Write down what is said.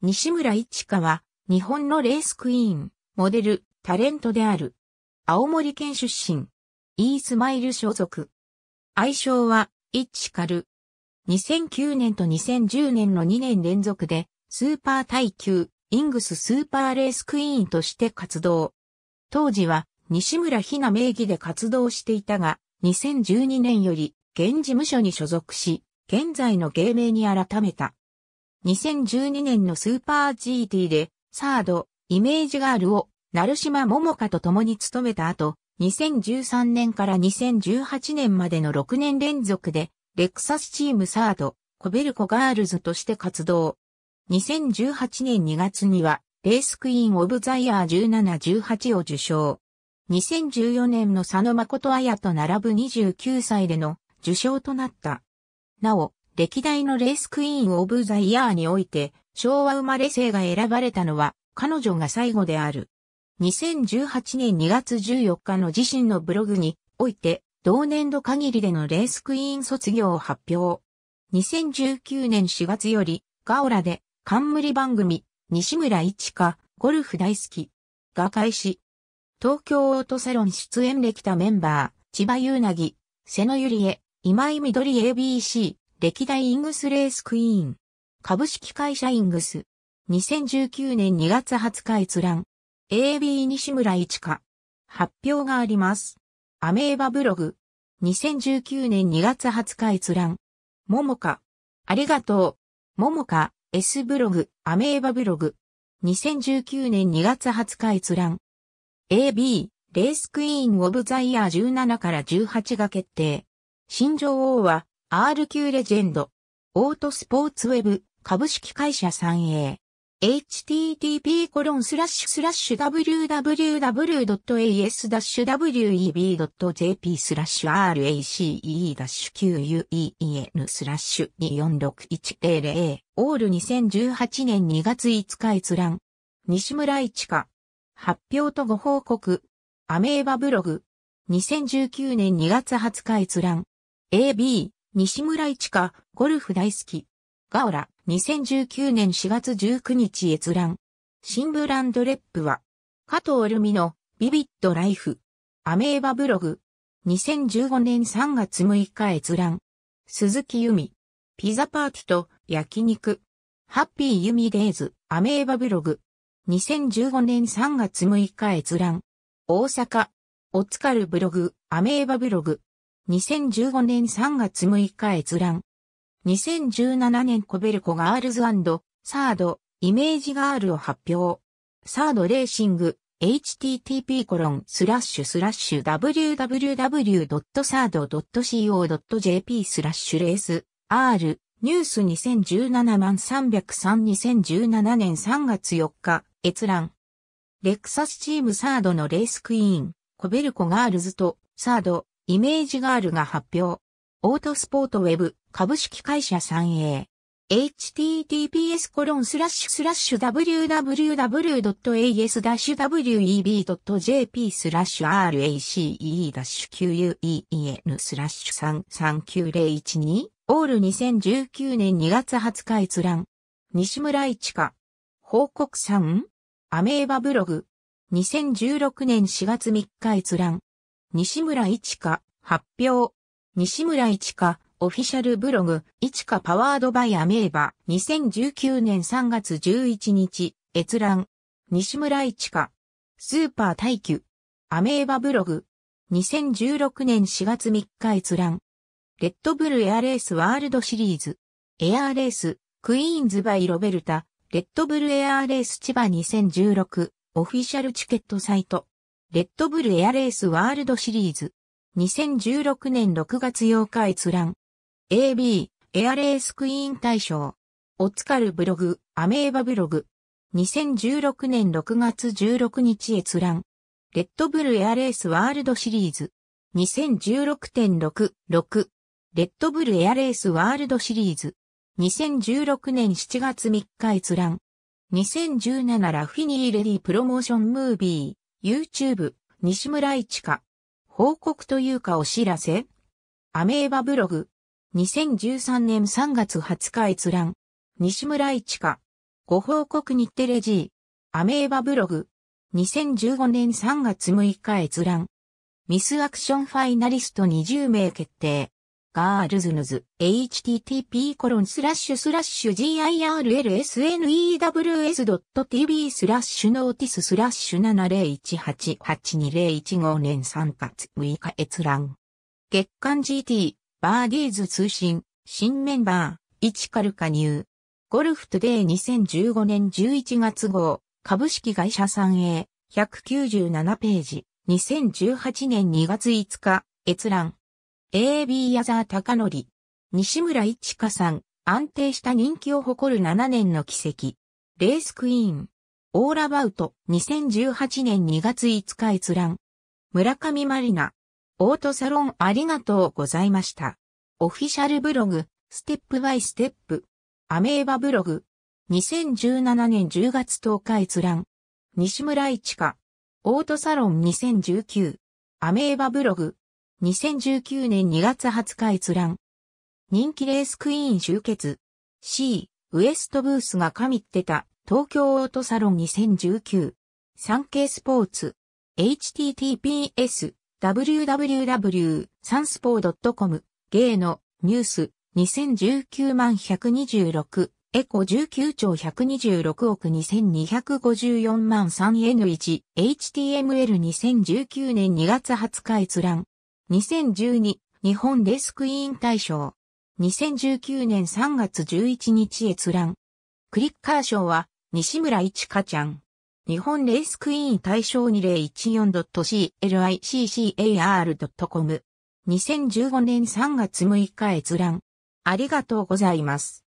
西村一花は、日本のレースクイーン、モデル、タレントである。青森県出身。イースマイル所属。愛称は、一花る。2009年と2010年の2年連続で、スーパー耐久、イングススーパーレースクイーンとして活動。当時は、西村ひな名義で活動していたが、2012年より、現事務所に所属し、現在の芸名に改めた。2012年のスーパー GT で、サード、イメージガールを、鳴島桃香と共に務めた後、2013年から2018年までの6年連続で、レクサスチームサード、コベルコガールズとして活動。2018年2月には、レースクイーンオブザイヤー1718を受賞。2014年の佐野誠綾と並ぶ29歳での受賞となった。なお、歴代のレースクイーンオブザイヤーにおいて、昭和生まれ生が選ばれたのは、彼女が最後である。2018年2月14日の自身のブログにおいて、同年度限りでのレースクイーン卒業を発表。2019年4月より、ガオラで、冠番組、西村一花、ゴルフ大好き、が開始。東京オートサロン出演できたメンバー、千葉優なぎ、瀬野ゆりえ、今井緑 ABC、歴代イングスレースクイーン。株式会社イングス。2019年2月20日閲覧。AB 西村一華。発表があります。アメーバブログ。2019年2月20日閲覧。ももか。ありがとう。ももか、S ブログ、アメーバブログ。2019年2月20日閲覧。AB、レースクイーンオブザイヤー17から18が決定。新女王は、R q レジェンド、オートスポーツウェブ、株式会社 3A。http コロンスラッシュスラッシュ www.as-web.jp スラッシュ race-quen スラッシュ246100オール2018年2月5日閲覧西村一華発表とご報告アメーバブログ2019年2月20日閲覧 AB 西村一花、ゴルフ大好き。ガオラ、2019年4月19日閲覧。新ブランドレップは、加藤ルミの、ビビットライフ。アメーバブログ。2015年3月6日閲覧。鈴木由美。ピザパーティと焼肉。ハッピーユミデイズ、アメーバブログ。2015年3月6日閲覧。大阪。おつかるブログ、アメーバブログ。2015年3月6日閲覧。2017年コベルコガールズサードイメージガールを発表。サードレーシング http コロンスラッシュスラッシュ www.sard.co.jp スラッシュレース r ニュース2017万3032017年3月4日閲覧。レクサスチームサードのレースクイーン、コベルコガールズとサードイメージガールが発表。オートスポートウェブ株式会社 3A。https コロンスラッシュスラッシュ www.as-web.jp スラッシュ race-quen スラッシュ339012オール2019年2月20日閲覧西村一華報告3アメーバブログ2016年4月3日閲覧西村一ち発表。西村一ちオフィシャルブログ、一ちパワードバイアメーバ、2019年3月11日、閲覧。西村一ちスーパー耐久、アメーバブログ、2016年4月3日閲覧。レッドブルエアレースワールドシリーズ。エアーレース、クイーンズバイロベルタ、レッドブルエアーレース千葉2016、オフィシャルチケットサイト。レッドブルエアレースワールドシリーズ。2016年6月8日閲覧。AB、エアレースクイーン大賞。おつかるブログ、アメーバブログ。2016年6月16日閲覧。レッドブルエアレースワールドシリーズ。2016.66。レッドブルエアレースワールドシリーズ。2016年7月3日閲覧。2017ラフィニーレディプロモーションムービー。YouTube、西村一華。報告というかお知らせアメーバブログ。2013年3月20日閲覧。西村一華。ご報告日テレー。アメーバブログ。2015年3月6日閲覧。ミスアクションファイナリスト20名決定。ガールズヌズ http コロンスラッシュスラッシュ girlsnews.tv スラッシュノーティススラッシュ70188201年3月6日閲覧。月刊 GT、バーディーズ通信、新メンバー、一カルュ入。ゴルフトゥデイ2015年11月号、株式会社 3A、197ページ、2018年2月5日、閲覧。AB 矢沢高則、西村一花さん、安定した人気を誇る7年の奇跡。レースクイーン、オーラバウト、2018年2月5日閲覧。村上まりな、オートサロンありがとうございました。オフィシャルブログ、ステップバイステップ、アメーバブログ、2017年10月10日閲覧。西村一花、オートサロン2019、アメーバブログ、2019年2月20日閲覧。人気レースクイーン集結。C、ウエストブースが神ってた、東京オートサロン2019。ケイスポーツ。https, www.sanspo.com。芸の、ニュース、2019万126。エコ19兆126億2254万 3N1HTML2019 年2月20日閲覧2012日本レスク委員大賞。2019年3月11日閲覧。クリッカー賞は西村一華ちゃん。日本レースクイーン大賞 2014.cliccar.com。2015年3月6日閲覧。ありがとうございます。